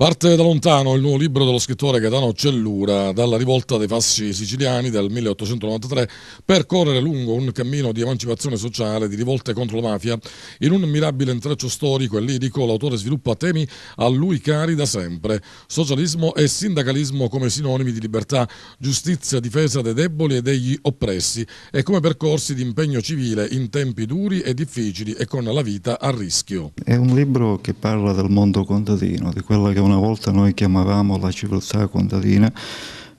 Parte da lontano il nuovo libro dello scrittore Gaetano Cellura, dalla rivolta dei fasci siciliani del 1893, per correre lungo un cammino di emancipazione sociale, di rivolte contro la mafia. In un mirabile intreccio storico e lirico, l'autore sviluppa temi a lui cari da sempre: socialismo e sindacalismo come sinonimi di libertà, giustizia, difesa dei deboli e degli oppressi, e come percorsi di impegno civile in tempi duri e difficili e con la vita a rischio. È un libro che parla del mondo contadino, di quella che è una una volta noi chiamavamo la civiltà contadina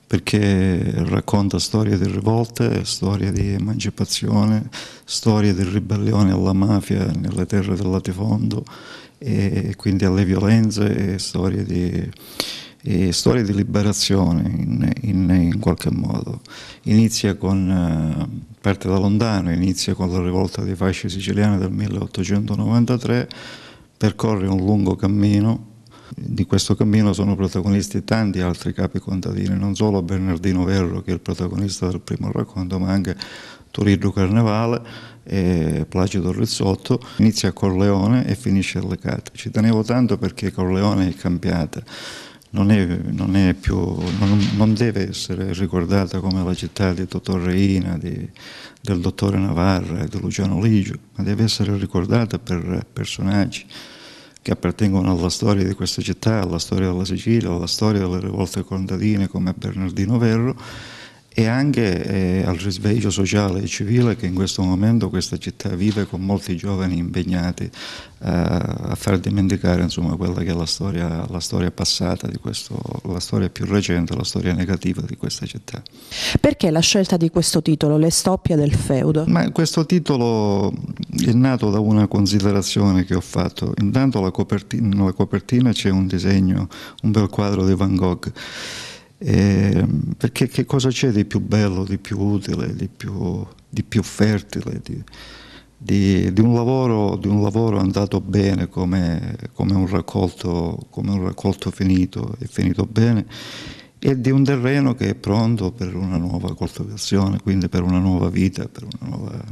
perché racconta storie di rivolte, storie di emancipazione, storie di ribellione alla mafia nelle terre del latifondo e quindi alle violenze e storie di, e storie di liberazione in, in, in, qualche modo. Inizia con, eh, parte da lontano, inizia con la rivolta dei fasci siciliani del 1893, percorre un lungo cammino di questo cammino sono protagonisti tanti altri capi contadini, non solo Bernardino Verro che è il protagonista del primo racconto, ma anche Turillo Carnevale e Placido Rizzotto, inizia a Corleone e finisce a Lecate. Ci tenevo tanto perché Corleone è cambiata, non, è, non, è più, non, non deve essere ricordata come la città di Totò Reina, di, del dottore Navarra e di Luciano Ligio, ma deve essere ricordata per personaggi che appartengono alla storia di questa città, alla storia della Sicilia, alla storia delle rivolte contadine come Bernardino Verro e anche eh, al risveglio sociale e civile che in questo momento questa città vive con molti giovani impegnati eh, a far dimenticare insomma, quella che è la storia, la storia passata, questo, la storia più recente, la storia negativa di questa città. Perché la scelta di questo titolo, Le stoppie del feudo? Ma questo titolo è nato da una considerazione che ho fatto. Intanto la copertina, nella copertina c'è un disegno, un bel quadro di Van Gogh eh, perché che cosa c'è di più bello, di più utile, di più, di più fertile, di, di, di, un lavoro, di, un lavoro, andato bene come, come, un raccolto, come, un raccolto, finito e finito bene e di un terreno che è pronto per una nuova coltivazione, quindi per una nuova vita, per, una nuova,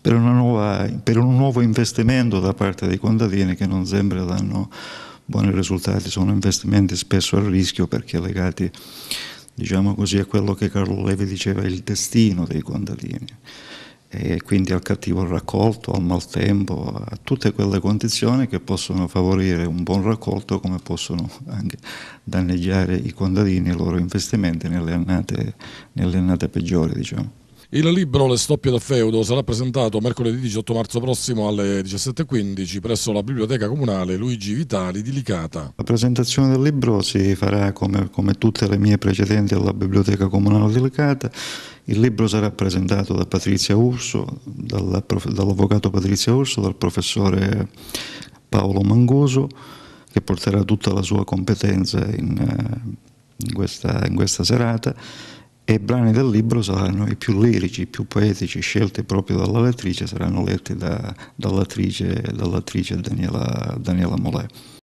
per, una nuova, per un nuovo investimento da parte dei contadini che non sempre danno buoni risultati, sono investimenti spesso a rischio perché legati diciamo così, a quello che Carlo Levi diceva il destino dei contadini e quindi al cattivo raccolto, al maltempo, a tutte quelle condizioni che possono favorire un buon raccolto come possono anche danneggiare i contadini e i loro investimenti nelle annate, nelle annate peggiori. Diciamo. Il libro Le stoppie da feudo sarà presentato mercoledì 18 marzo prossimo alle 17.15 presso la Biblioteca Comunale Luigi Vitali di Licata. La presentazione del libro si farà come, come tutte le mie precedenti alla Biblioteca Comunale di Licata il libro sarà presentato da Patrizia Urso, dall'avvocato Patrizia Urso, dal professore Paolo Mangoso che porterà tutta la sua competenza in, eh, in, questa, in questa serata e i brani del libro saranno i più lirici, i più poetici, scelti proprio dalla lettrice, saranno letti da, dall'attrice, dall'attrice Daniela, Daniela Molè.